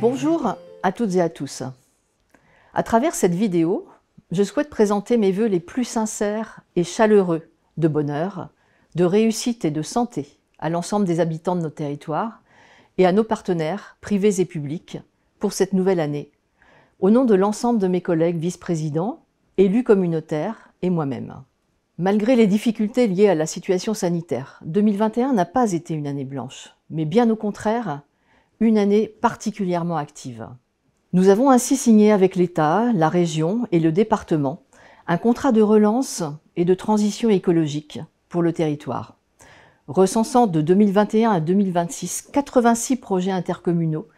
Bonjour à toutes et à tous. À travers cette vidéo, je souhaite présenter mes vœux les plus sincères et chaleureux de bonheur, de réussite et de santé à l'ensemble des habitants de nos territoires et à nos partenaires privés et publics pour cette nouvelle année, au nom de l'ensemble de mes collègues vice-présidents, élus communautaires et moi-même. Malgré les difficultés liées à la situation sanitaire, 2021 n'a pas été une année blanche, mais bien au contraire, une année particulièrement active. Nous avons ainsi signé avec l'État, la région et le département un contrat de relance et de transition écologique pour le territoire, recensant de 2021 à 2026 86 projets intercommunaux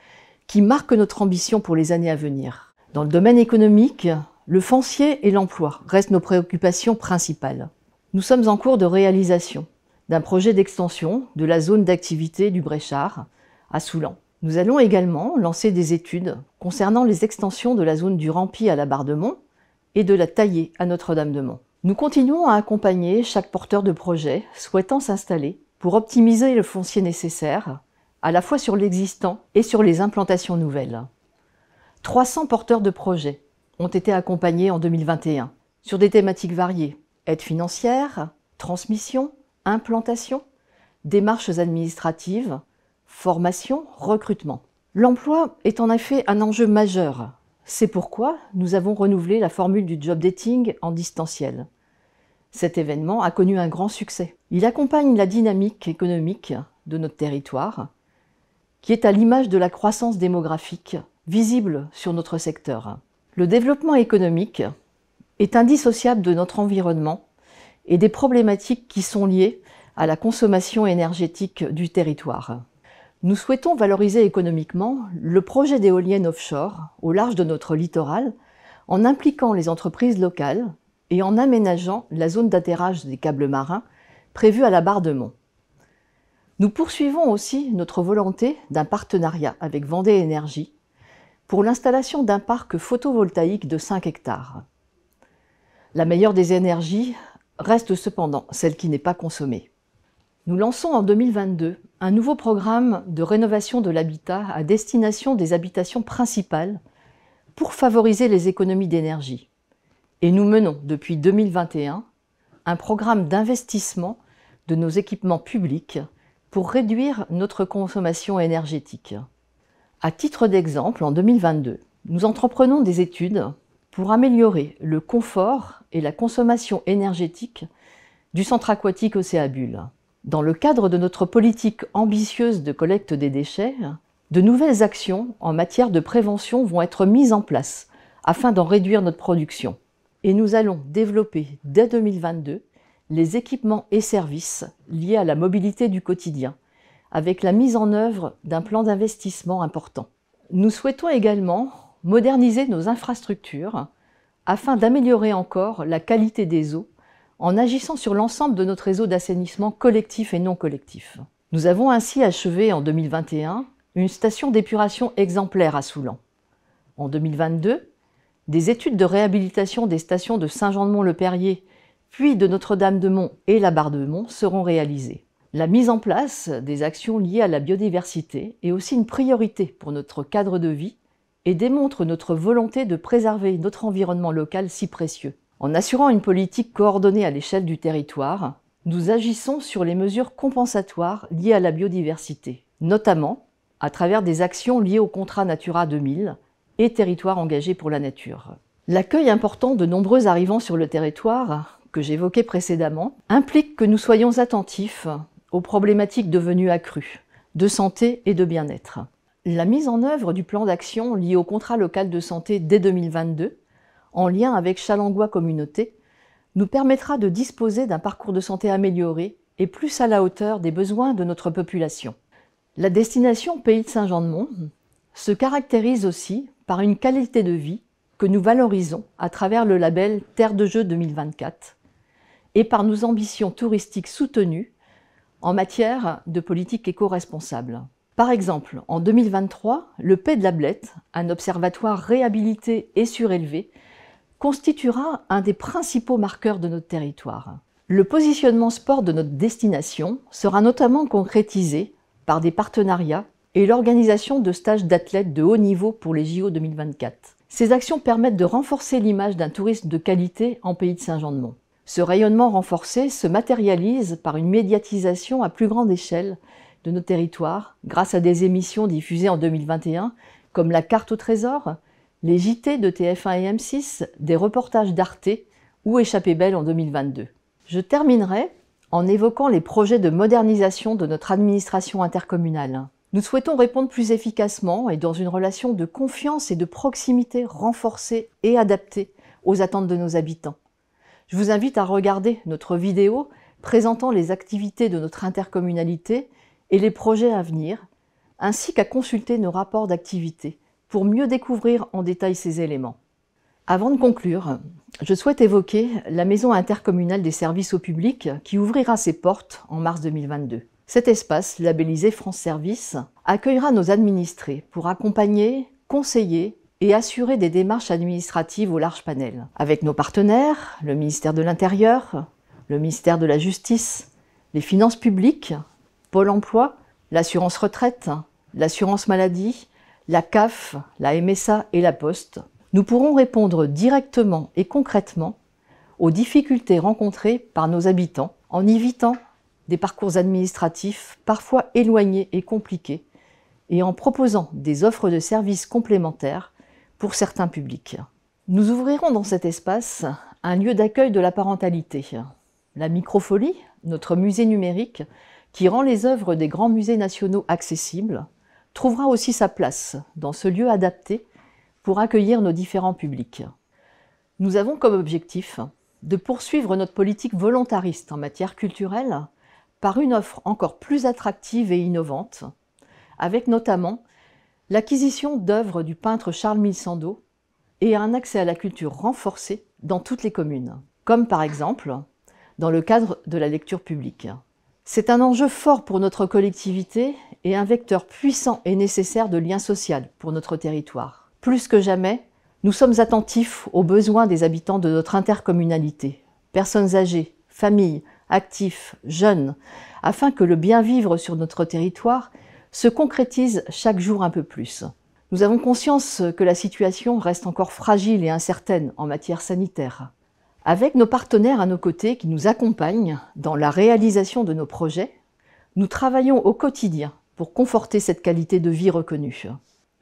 qui marquent notre ambition pour les années à venir. Dans le domaine économique, le foncier et l'emploi restent nos préoccupations principales. Nous sommes en cours de réalisation d'un projet d'extension de la zone d'activité du Bréchard à Soulan. Nous allons également lancer des études concernant les extensions de la zone du Rampi à la Barre de Mont et de la Taillée à Notre-Dame-de-Mont. Nous continuons à accompagner chaque porteur de projet souhaitant s'installer pour optimiser le foncier nécessaire, à la fois sur l'existant et sur les implantations nouvelles. 300 porteurs de projets ont été accompagnés en 2021 sur des thématiques variées aide financière, transmission, implantation, démarches administratives, Formation, recrutement. L'emploi est en effet un enjeu majeur. C'est pourquoi nous avons renouvelé la formule du job dating en distanciel. Cet événement a connu un grand succès. Il accompagne la dynamique économique de notre territoire, qui est à l'image de la croissance démographique visible sur notre secteur. Le développement économique est indissociable de notre environnement et des problématiques qui sont liées à la consommation énergétique du territoire. Nous souhaitons valoriser économiquement le projet d'éoliennes offshore au large de notre littoral en impliquant les entreprises locales et en aménageant la zone d'atterrage des câbles marins prévue à la barre de Mont. Nous poursuivons aussi notre volonté d'un partenariat avec Vendée Énergie pour l'installation d'un parc photovoltaïque de 5 hectares. La meilleure des énergies reste cependant celle qui n'est pas consommée. Nous lançons en 2022 un nouveau programme de rénovation de l'habitat à destination des habitations principales pour favoriser les économies d'énergie. Et nous menons depuis 2021 un programme d'investissement de nos équipements publics pour réduire notre consommation énergétique. À titre d'exemple, en 2022, nous entreprenons des études pour améliorer le confort et la consommation énergétique du centre aquatique Océabule. Dans le cadre de notre politique ambitieuse de collecte des déchets, de nouvelles actions en matière de prévention vont être mises en place afin d'en réduire notre production. Et nous allons développer dès 2022 les équipements et services liés à la mobilité du quotidien, avec la mise en œuvre d'un plan d'investissement important. Nous souhaitons également moderniser nos infrastructures afin d'améliorer encore la qualité des eaux en agissant sur l'ensemble de notre réseau d'assainissement collectif et non collectif. Nous avons ainsi achevé en 2021 une station d'épuration exemplaire à Soulan. En 2022, des études de réhabilitation des stations de Saint-Jean-de-Mont-le-Perrier, puis de Notre-Dame-de-Mont et la Barre de Mont seront réalisées. La mise en place des actions liées à la biodiversité est aussi une priorité pour notre cadre de vie et démontre notre volonté de préserver notre environnement local si précieux. En assurant une politique coordonnée à l'échelle du territoire, nous agissons sur les mesures compensatoires liées à la biodiversité, notamment à travers des actions liées au contrat Natura 2000 et Territoires engagés pour la nature. L'accueil important de nombreux arrivants sur le territoire, que j'évoquais précédemment, implique que nous soyons attentifs aux problématiques devenues accrues, de santé et de bien-être. La mise en œuvre du plan d'action lié au contrat local de santé dès 2022 en lien avec Chalangois Communauté, nous permettra de disposer d'un parcours de santé amélioré et plus à la hauteur des besoins de notre population. La destination Pays de Saint-Jean-de-Mont se caractérise aussi par une qualité de vie que nous valorisons à travers le label Terre de jeu 2024 et par nos ambitions touristiques soutenues en matière de politique éco-responsable. Par exemple, en 2023, le Pays de la Blette, un observatoire réhabilité et surélevé, constituera un des principaux marqueurs de notre territoire. Le positionnement sport de notre destination sera notamment concrétisé par des partenariats et l'organisation de stages d'athlètes de haut niveau pour les JO 2024. Ces actions permettent de renforcer l'image d'un touriste de qualité en pays de Saint-Jean-de-Mont. Ce rayonnement renforcé se matérialise par une médiatisation à plus grande échelle de nos territoires grâce à des émissions diffusées en 2021 comme la carte au trésor, les JT de TF1 et M6, des reportages d'Arte ou Échappée Belle en 2022. Je terminerai en évoquant les projets de modernisation de notre administration intercommunale. Nous souhaitons répondre plus efficacement et dans une relation de confiance et de proximité renforcée et adaptée aux attentes de nos habitants. Je vous invite à regarder notre vidéo présentant les activités de notre intercommunalité et les projets à venir, ainsi qu'à consulter nos rapports d'activité pour mieux découvrir en détail ces éléments. Avant de conclure, je souhaite évoquer la Maison intercommunale des services au public qui ouvrira ses portes en mars 2022. Cet espace, labellisé France Service, accueillera nos administrés pour accompagner, conseiller et assurer des démarches administratives au large panel, avec nos partenaires, le ministère de l'Intérieur, le ministère de la Justice, les finances publiques, Pôle emploi, l'assurance retraite, l'assurance maladie, la CAF, la MSA et la Poste, nous pourrons répondre directement et concrètement aux difficultés rencontrées par nos habitants en évitant des parcours administratifs parfois éloignés et compliqués et en proposant des offres de services complémentaires pour certains publics. Nous ouvrirons dans cet espace un lieu d'accueil de la parentalité, la Microfolie, notre musée numérique qui rend les œuvres des grands musées nationaux accessibles, trouvera aussi sa place dans ce lieu adapté pour accueillir nos différents publics. Nous avons comme objectif de poursuivre notre politique volontariste en matière culturelle par une offre encore plus attractive et innovante, avec notamment l'acquisition d'œuvres du peintre Charles Milsando et un accès à la culture renforcé dans toutes les communes, comme par exemple dans le cadre de la lecture publique. C'est un enjeu fort pour notre collectivité et un vecteur puissant et nécessaire de lien social pour notre territoire. Plus que jamais, nous sommes attentifs aux besoins des habitants de notre intercommunalité, personnes âgées, familles, actifs, jeunes, afin que le bien-vivre sur notre territoire se concrétise chaque jour un peu plus. Nous avons conscience que la situation reste encore fragile et incertaine en matière sanitaire. Avec nos partenaires à nos côtés qui nous accompagnent dans la réalisation de nos projets, nous travaillons au quotidien pour conforter cette qualité de vie reconnue.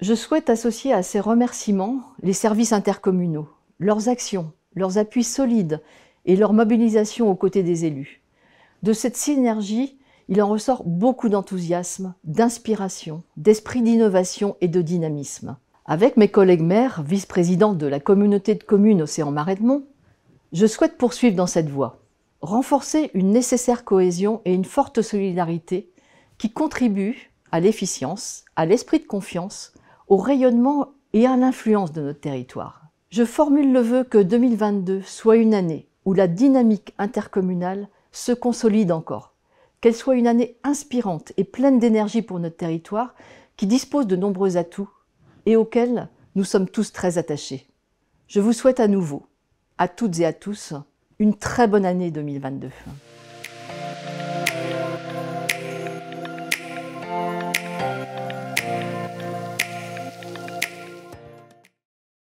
Je souhaite associer à ces remerciements les services intercommunaux, leurs actions, leurs appuis solides et leur mobilisation aux côtés des élus. De cette synergie, il en ressort beaucoup d'enthousiasme, d'inspiration, d'esprit d'innovation et de dynamisme. Avec mes collègues maires, vice-présidents de la communauté de communes Océan Marais de Mont, je souhaite poursuivre dans cette voie, renforcer une nécessaire cohésion et une forte solidarité qui contribuent à l'efficience, à l'esprit de confiance, au rayonnement et à l'influence de notre territoire. Je formule le vœu que 2022 soit une année où la dynamique intercommunale se consolide encore, qu'elle soit une année inspirante et pleine d'énergie pour notre territoire qui dispose de nombreux atouts et auxquels nous sommes tous très attachés. Je vous souhaite à nouveau à toutes et à tous une très bonne année 2022.